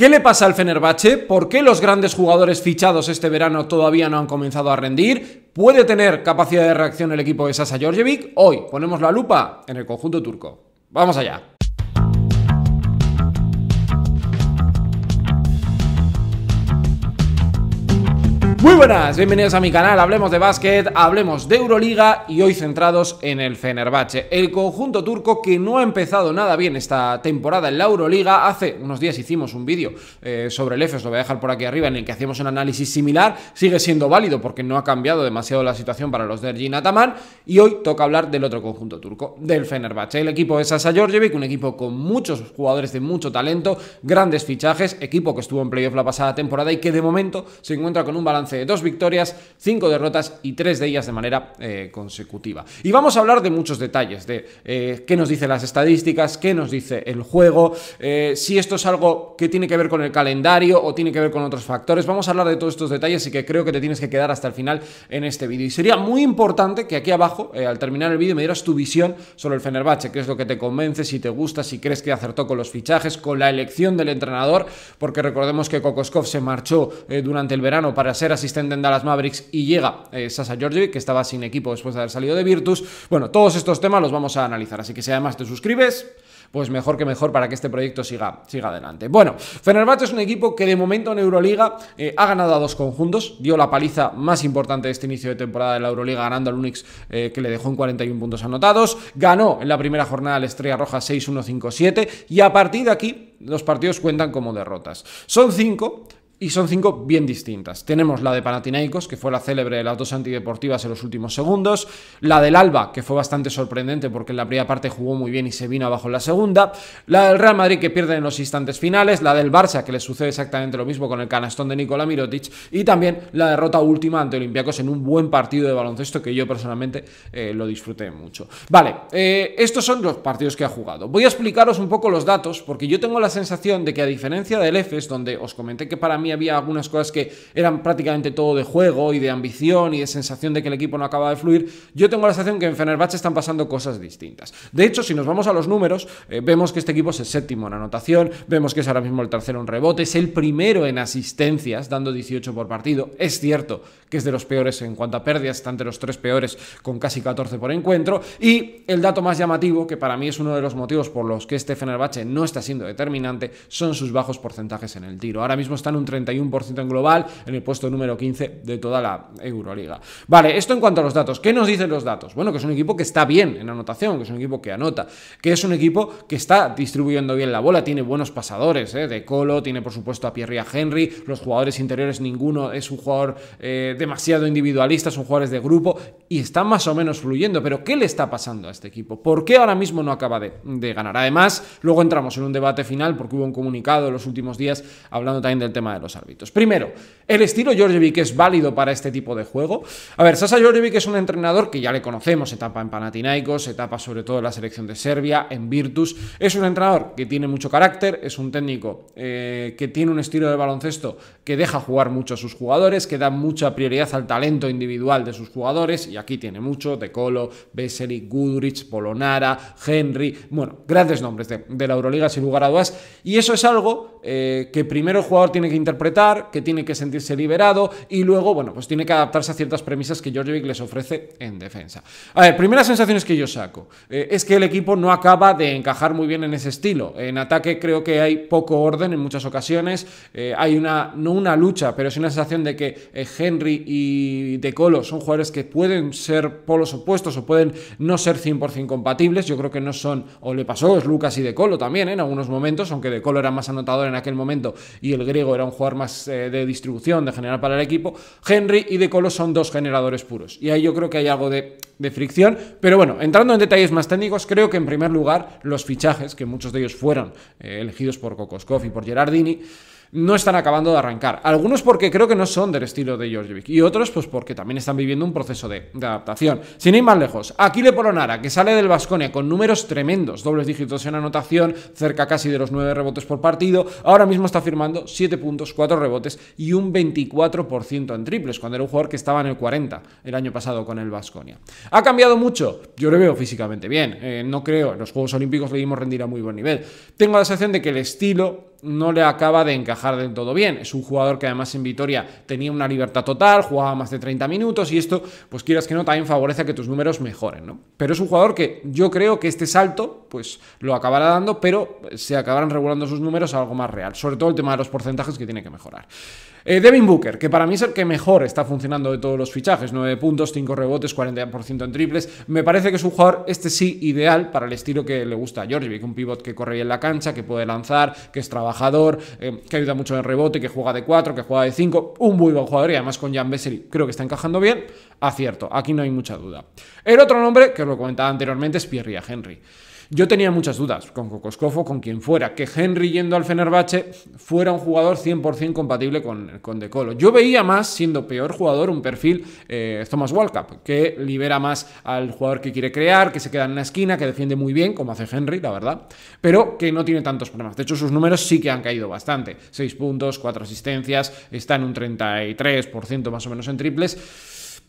¿Qué le pasa al Fenerbahce? ¿Por qué los grandes jugadores fichados este verano todavía no han comenzado a rendir? ¿Puede tener capacidad de reacción el equipo de Sasa Georgievic? Hoy ponemos la lupa en el conjunto turco. Vamos allá. Muy buenas, bienvenidos a mi canal, hablemos de básquet, hablemos de Euroliga y hoy centrados en el Fenerbahce, el conjunto turco que no ha empezado nada bien esta temporada en la Euroliga, hace unos días hicimos un vídeo eh, sobre el EFES, lo voy a dejar por aquí arriba, en el que hacíamos un análisis similar, sigue siendo válido porque no ha cambiado demasiado la situación para los de Ergin Ataman y hoy toca hablar del otro conjunto turco, del Fenerbahce, el equipo de Sasa Georgievic, un equipo con muchos jugadores de mucho talento, grandes fichajes, equipo que estuvo en playoff la pasada temporada y que de momento se encuentra con un balance dos victorias, cinco derrotas y tres de ellas de manera eh, consecutiva. Y vamos a hablar de muchos detalles, de eh, qué nos dicen las estadísticas, qué nos dice el juego, eh, si esto es algo que tiene que ver con el calendario o tiene que ver con otros factores. Vamos a hablar de todos estos detalles y que creo que te tienes que quedar hasta el final en este vídeo. Y sería muy importante que aquí abajo, al terminar el vídeo, me dieras tu visión sobre el Fenerbahce, qué es lo que te convence, si te gusta, si crees que acertó con los fichajes, con la elección del entrenador, porque recordemos que Kokoskov se marchó durante el verano para ser asistente en Dallas Mavericks y llega eh, Sasa que estaba sin equipo después de haber salido de Virtus. Bueno, todos estos temas los vamos a analizar, así que si además te suscribes, pues mejor que mejor para que este proyecto siga, siga adelante. Bueno, Fenerbahce es un equipo que de momento en Euroliga eh, ha ganado a dos conjuntos, dio la paliza más importante de este inicio de temporada de la Euroliga ganando al Unix eh, que le dejó en 41 puntos anotados, ganó en la primera jornada la Estrella Roja 6-1-5-7 y a partir de aquí los partidos cuentan como derrotas. Son cinco y son cinco bien distintas. Tenemos la de Panathinaikos, que fue la célebre de las dos antideportivas en los últimos segundos, la del Alba, que fue bastante sorprendente porque en la primera parte jugó muy bien y se vino abajo en la segunda, la del Real Madrid que pierde en los instantes finales, la del Barça que le sucede exactamente lo mismo con el canastón de Nikola Mirotic y también la derrota última ante Olympiacos en un buen partido de baloncesto que yo personalmente eh, lo disfruté mucho. Vale, eh, estos son los partidos que ha jugado. Voy a explicaros un poco los datos porque yo tengo la sensación de que a diferencia del EFES, donde os comenté que para mí había algunas cosas que eran prácticamente todo de juego y de ambición y de sensación de que el equipo no acaba de fluir, yo tengo la sensación que en Fenerbahce están pasando cosas distintas. De hecho, si nos vamos a los números, eh, vemos que este equipo es el séptimo en anotación, vemos que es ahora mismo el tercero en rebote, es el primero en asistencias, dando 18 por partido. Es cierto que es de los peores en cuanto a pérdidas, están entre los tres peores con casi 14 por encuentro. Y el dato más llamativo, que para mí es uno de los motivos por los que este Fenerbahce no está siendo determinante, son sus bajos porcentajes en el tiro. Ahora mismo están un 30 31% en global, en el puesto número 15 de toda la Euroliga. Vale, esto en cuanto a los datos. ¿Qué nos dicen los datos? Bueno, que es un equipo que está bien en anotación, que es un equipo que anota, que es un equipo que está distribuyendo bien la bola, tiene buenos pasadores, ¿eh? de Colo, tiene por supuesto a Pierre y a Henry, los jugadores interiores ninguno es un jugador eh, demasiado individualista, son jugadores de grupo y está más o menos fluyendo, pero ¿qué le está pasando a este equipo? ¿Por qué ahora mismo no acaba de ganar? Además, luego entramos en un debate final porque hubo un comunicado en los últimos días hablando también del tema de los árbitros. Primero, el estilo Georgievic es válido para este tipo de juego. A ver, Sasa Georgievic es un entrenador que ya le conocemos, etapa en Panathinaikos, etapa sobre todo en la selección de Serbia, en Virtus. Es un entrenador que tiene mucho carácter, es un técnico eh, que tiene un estilo de baloncesto que deja jugar mucho a sus jugadores, que da mucha prioridad al talento individual de sus jugadores, y aquí tiene mucho, De Colo, Vesely, Gudrich, Polonara, Henry, bueno, grandes nombres de, la Euroliga sin lugar a dudas, y eso es algo eh, que primero el jugador tiene que interpretar interpretar, que tiene que sentirse liberado y luego, bueno, pues tiene que adaptarse a ciertas premisas que Djordjevic les ofrece en defensa. A ver, primeras sensaciones que yo saco eh, es que el equipo no acaba de encajar muy bien en ese estilo. En ataque creo que hay poco orden en muchas ocasiones, eh, hay una, no una lucha, pero sí una sensación de que eh, Henry y De Colo son jugadores que pueden ser polos opuestos o pueden no ser 100% compatibles. Yo creo que no son, o le pasó, es Lucas y De Colo también en algunos momentos, aunque De Colo era más anotador en aquel momento y el griego era un jugador más eh, de distribución, de general para el equipo. Henry y De Colo son dos generadores puros. Y ahí yo creo que hay algo de, fricción. Pero bueno, entrando en detalles más técnicos, creo que en primer lugar los fichajes, que muchos de ellos fueron eh, elegidos por Kokoskov y por Gerardini, no están acabando de arrancar. Algunos porque creo que no son del estilo de Georgievic y otros pues porque también están viviendo un proceso de, adaptación. Sin ir más lejos, Aquile Polonara, que sale del Vasconia con números tremendos, dobles dígitos en anotación, cerca casi de los 9 rebotes por partido, ahora mismo está firmando 7 puntos, 4 rebotes y un 24% en triples, cuando era un jugador que estaba en el 40 el año pasado con el Vasconia. ¿Ha cambiado mucho? Yo lo veo físicamente bien, eh, no creo, en los Juegos Olímpicos le dimos rendir a muy buen nivel. Tengo la sensación de que el estilo no le acaba de encajar del todo bien. Es un jugador que además en Vitoria tenía una libertad total, jugaba más de 30 minutos y esto, pues quieras que no, también favorece a que tus números mejoren, ¿no? Pero es un jugador que yo creo que este salto, pues lo acabará dando, pero se acabarán regulando sus números a algo más real. Sobre todo el tema de los porcentajes que tiene que mejorar. Eh, Devin Booker, que para mí es el que mejor está funcionando de todos los fichajes, 9 puntos, 5 rebotes, 40% en triples. Me parece que es un jugador, este sí, ideal para el estilo que le gusta a George, un pivot que corre bien la cancha, que puede lanzar, que es trabajador, eh, que ayuda mucho en rebote, que juega de 4, que juega de 5, un muy buen jugador y además con Jan Vesely creo que está encajando bien. Acierto, aquí no hay mucha duda. El otro nombre, que os lo comentaba anteriormente, es Pierre Henry. Yo tenía muchas dudas con Cocoscofo, con quien fuera, que Henry yendo al Fenerbahce fuera un jugador 100% compatible con, con De Colo. Yo veía más, siendo peor jugador, un perfil eh, Thomas Walcap, que libera más al jugador que quiere crear, que se queda en una esquina, que defiende muy bien, como hace Henry, la verdad, pero que no tiene tantos problemas. De hecho, sus números sí que han caído bastante. 6 puntos, 4 asistencias, está en un 33% más o menos en triples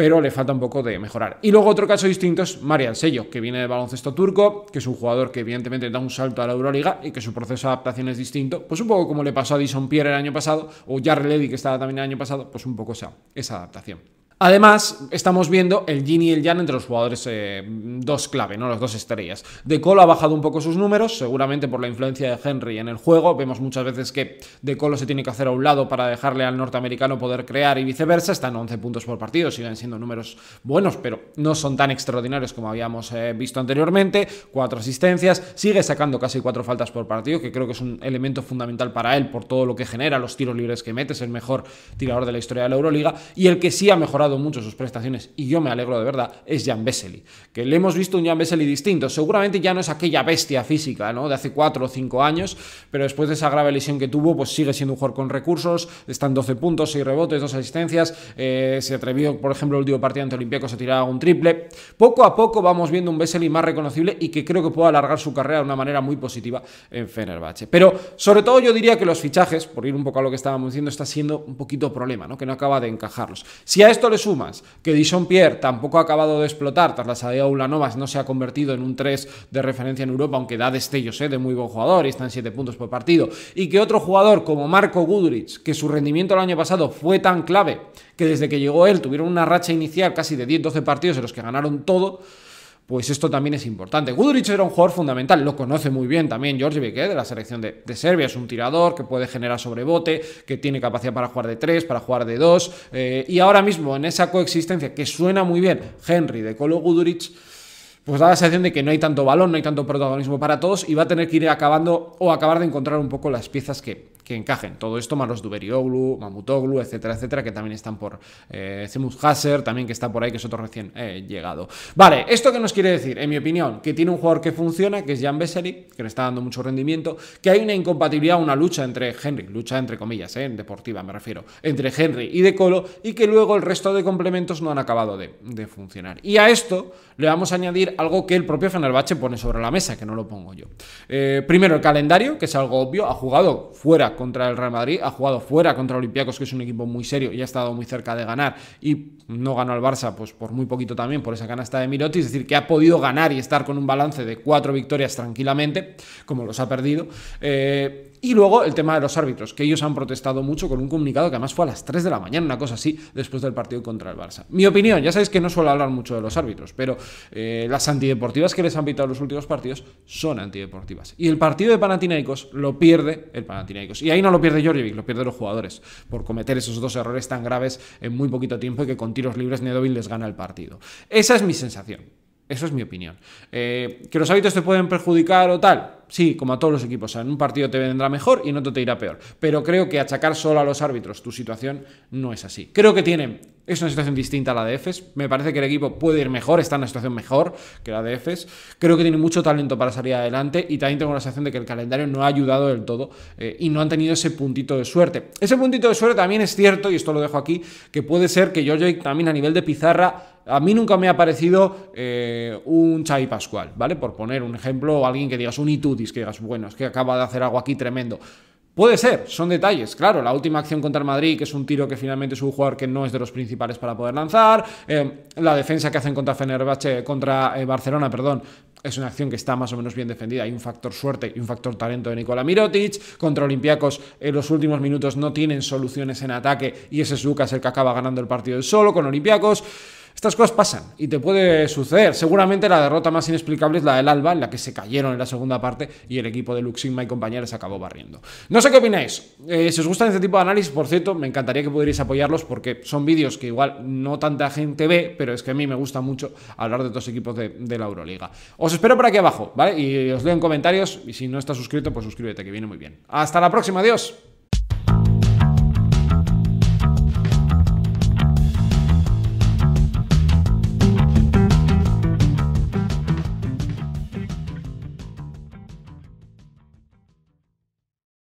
pero le falta un poco de mejorar. Y luego otro caso distinto es Marian Sello, que viene de baloncesto turco, que es un jugador que evidentemente da un salto a la Euroliga y que su proceso de adaptación es distinto, pues un poco como le pasó a Dison Pierre el año pasado, o Jarre Levy, que estaba también el año pasado, pues un poco esa, esa adaptación. Además, estamos viendo el Gin y el Jan entre los jugadores eh, dos clave, ¿no? Las dos estrellas. De Colo ha bajado un poco sus números, seguramente por la influencia de Henry en el juego. Vemos muchas veces que De Colo se tiene que hacer a un lado para dejarle al norteamericano poder crear y viceversa. Están 11 puntos por partido, siguen siendo números buenos, pero no son tan extraordinarios como habíamos eh, visto anteriormente. Cuatro asistencias, sigue sacando casi cuatro faltas por partido, que creo que es un elemento fundamental para él por todo lo que genera, los tiros libres que mete, es el mejor tirador de la historia de la Euroliga. Y el que sí ha mejorado mucho sus prestaciones y yo me alegro de verdad, es Jan Vesely. Que le hemos visto un Jan Vesely distinto. Seguramente ya no es aquella bestia física, ¿no? De hace 4 o 5 años, pero después de esa grave lesión que tuvo, pues sigue siendo un jugador con recursos, están 12 puntos, 6 rebotes, 2 asistencias, eh, se atrevió, por ejemplo, el último partido ante Olympiacos a tirar un triple. Poco a poco vamos viendo un Vesely más reconocible y que creo que puede alargar su carrera de una manera muy positiva en Fenerbahce. Pero sobre todo yo diría que los fichajes, por ir un poco a lo que estábamos diciendo, está siendo un poquito problema, ¿no? Que no acaba de encajarlos. Si a esto le sumas que Dishon Pierre tampoco ha acabado de explotar tras la salida de Ulanovas, no se ha convertido en un 3 de referencia en Europa, aunque da destellos sé, eh, de muy buen jugador y está en 7 puntos por partido, y que otro jugador como Marco Gudrich, que su rendimiento el año pasado fue tan clave que desde que llegó él tuvieron una racha inicial casi de 10-12 partidos en los que ganaron todo, pues esto también es importante. Guduric era un jugador fundamental, lo conoce muy bien también George Beke de la selección de, Serbia, es un tirador que puede generar sobrebote, que tiene capacidad para jugar de 3, para jugar de 2, eh, y ahora mismo en esa coexistencia que suena muy bien Henry de Colo Guduric, pues da la sensación de que no hay tanto balón, no hay tanto protagonismo para todos y va a tener que ir acabando o acabar de encontrar un poco las piezas que, que encajen. Todo esto más los Duberioglu, Mamutoglu, etcétera, etcétera, que también están por eh, Hasser, también que está por ahí, que es otro recién eh, llegado. Vale, ¿esto que nos quiere decir? En mi opinión, que tiene un jugador que funciona, que es Jan Vesely, que le está dando mucho rendimiento, que hay una incompatibilidad, una lucha entre Henry, lucha entre comillas, eh, en deportiva me refiero, entre Henry y De Colo, y que luego el resto de complementos no han acabado de, funcionar. Y a esto le vamos a añadir algo que el propio Fenerbahce pone sobre la mesa, que no lo pongo yo. Eh, primero, el calendario, que es algo obvio, ha jugado fuera contra el Real Madrid, ha jugado fuera contra Olympiacos, que es un equipo muy serio y ha estado muy cerca de ganar, y no ganó al Barça, pues por muy poquito también, por esa canasta de Mirotti, es decir, que ha podido ganar y estar con un balance de cuatro victorias tranquilamente, como los ha perdido. Eh, y luego el tema de los árbitros, que ellos han protestado mucho con un comunicado que además fue a las 3 de la mañana, una cosa así, después del partido contra el Barça. Mi opinión, ya sabéis que no suelo hablar mucho de los árbitros, pero eh, las antideportivas que les han pitado los últimos partidos son antideportivas. Y el partido de Panathinaikos lo pierde el Panathinaikos. Y ahí no lo pierde Jorjevic, lo pierden los jugadores, por cometer esos dos errores tan graves en muy poquito tiempo y que con tiros libres Nedovil les gana el partido. Esa es mi sensación. Eso es mi opinión. Eh, ¿Que los hábitos te pueden perjudicar o tal? Sí, como a todos los equipos. O en un partido te vendrá mejor y en otro te irá peor. Pero creo que achacar solo a los árbitros tu situación no es así. Creo que tienen es una situación distinta a la de EFES. Me parece que el equipo puede ir mejor, está en una situación mejor que la de EFES. Creo que tiene mucho talento para salir adelante y también tengo la sensación de que el calendario no ha ayudado del todo eh, y no han tenido ese puntito de suerte. Ese puntito de suerte también es cierto, y esto lo dejo aquí, que puede ser que Jojo también a nivel de pizarra a mí nunca me ha parecido eh, un Chai Pascual, ¿vale? Por poner un ejemplo, o alguien que digas un Itudis, que digas, bueno, es que acaba de hacer algo aquí tremendo. Puede ser, son detalles, claro, la última acción contra el Madrid, que es un tiro que finalmente es un jugador que no es de los principales para poder lanzar, eh, la defensa que hacen contra Fenerbahce, contra eh, Barcelona, perdón, es una acción que está más o menos bien defendida, hay un factor suerte y un factor talento de Nikola Mirotic, contra Olympiacos en los últimos minutos no tienen soluciones en ataque y ese es Lucas el que acaba ganando el partido solo con Olympiacos. Estas cosas pasan y te puede suceder. Seguramente la derrota más inexplicable es la del Alba, en la que se cayeron en la segunda parte y el equipo de Luxigma y compañeros acabó barriendo. No sé qué opináis. Eh, si os gustan este tipo de análisis, por cierto, me encantaría que pudierais apoyarlos porque son vídeos que igual no tanta gente ve, pero es que a mí me gusta mucho hablar de otros equipos de, de la Euroliga. Os espero por aquí abajo, ¿vale? Y os leo en comentarios y si no estás suscrito, pues suscríbete, que viene muy bien. Hasta la próxima, adiós.